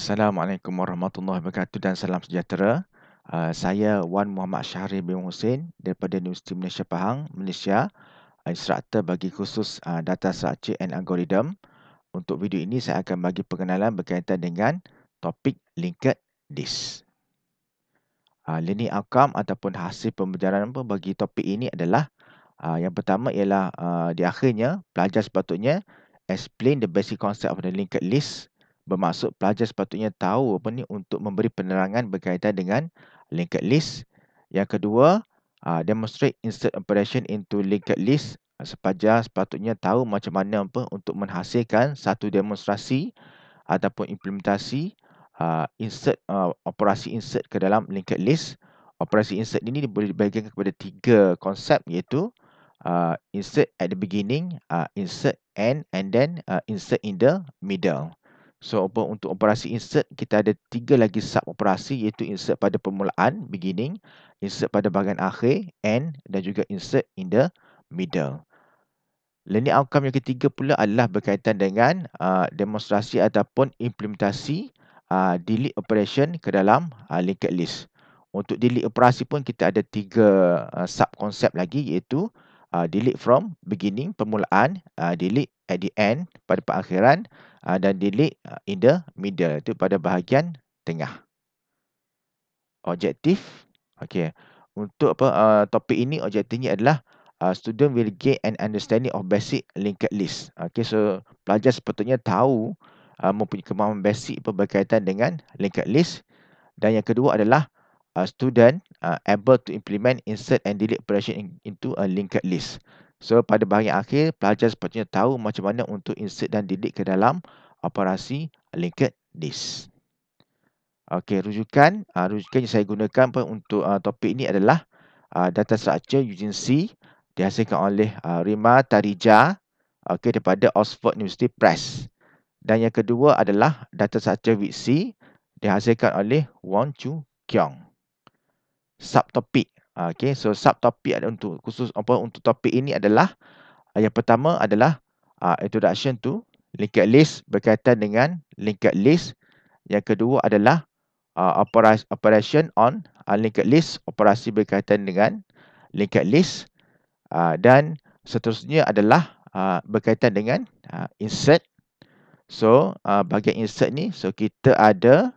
Assalamualaikum warahmatullahi wabarakatuh dan salam sejahtera. Uh, saya Wan Muhammad Syahri bin Hussein daripada Universiti Malaysia Pahang, Malaysia. Ah, Instruktur bagi khusus uh, ah, data structure and algorithm. Untuk video ini saya akan bagi pengenalan berkaitan dengan topik linked list. Uh, Learning outcome ataupun hasil pembelajaran apa bagi topik ini adalah uh, yang pertama ialah uh, di akhirnya pelajar sepatutnya explain the basic concept of the linked list bermaksud pelajar sepatutnya tahu apa ni untuk memberi penerangan berkaitan dengan linked list. Yang kedua, uh, demonstrate insert operation into linked list. Ah, sepajar sepatutnya tahu macam mana apa untuk menghasilkan satu demonstrasi ataupun implementasi uh, insert uh, operasi insert ke dalam linked list. Operasi insert ini boleh dibahagikan kepada tiga konsep iaitu uh, insert at the beginning, uh, insert end and then uh, insert in the middle. So untuk operasi insert kita ada tiga lagi sub operasi iaitu insert pada permulaan beginning, insert pada bahagian akhir end dan juga insert in the middle. Learning outcome yang ketiga pula adalah berkaitan dengan uh, demonstrasi ataupun implementasi uh, delete operation ke dalam uh, linked list. Untuk delete operasi pun kita ada tiga uh, sub konsep lagi iaitu uh, delete from beginning permulaan, uh, delete at the end pada pengakhiran. Ah, dan delete ah, in the middle itu pada bahagian tengah. Objektif, okay. Untuk apa uh, topik ini objektifnya adalah uh, student will get an understanding of basic linked list. Okay, so pelajar sepatutnya tahu uh, mempunyai kemahiran basic berkaitan dengan linked list. Dan yang kedua adalah uh, student uh, able to implement insert and delete operation into a linked list. So pada bahagian akhir, pelajar sepatutnya tahu macam mana untuk insert dan delete ke dalam operasi linked list. Okey, rujukan. Uh, rujukan yang saya gunakan pun untuk uh, topik ini adalah uh, data structure using C dihasilkan oleh uh, Rima Tarija okay, daripada Oxford University Press. Dan yang kedua adalah data structure with C dihasilkan oleh Wong Chu Kiong. Subtopik. Ah, okay, so subtopik ada untuk khusus apa untuk topik ini adalah ah, yang pertama adalah uh, introduction to linked list berkaitan dengan linked list. Yang kedua adalah uh, operation on uh, linked list, operasi berkaitan dengan linked list. Uh, dan seterusnya adalah uh, berkaitan dengan uh, insert. So, uh, bahagian insert ni, so kita ada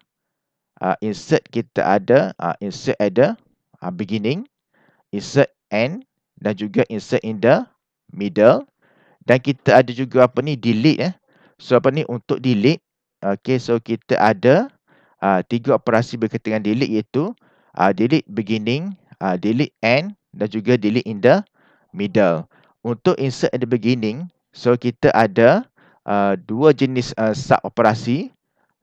uh, insert, kita ada uh, insert ada uh, beginning, insert end dan juga insert in the middle. Dan kita ada juga apa ni delete. Eh. So apa ni untuk delete. Okay so kita ada uh, tiga operasi berkaitan dengan delete iaitu uh, delete beginning, uh, delete end dan juga delete in the middle. Untuk insert At the beginning, so kita ada uh, dua jenis uh, sub operasi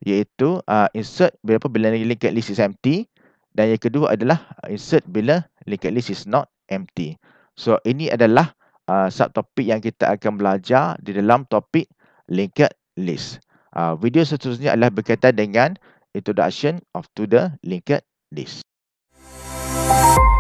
iaitu uh, insert berapa bila lagi list is empty dan yang kedua adalah uh, insert bila liquid list is not empty. So ini adalah uh, subtopik yang kita akan belajar di dalam topik liquid list. Uh, video seterusnya adalah berkaitan dengan introduction of to the liquid list. Thank you.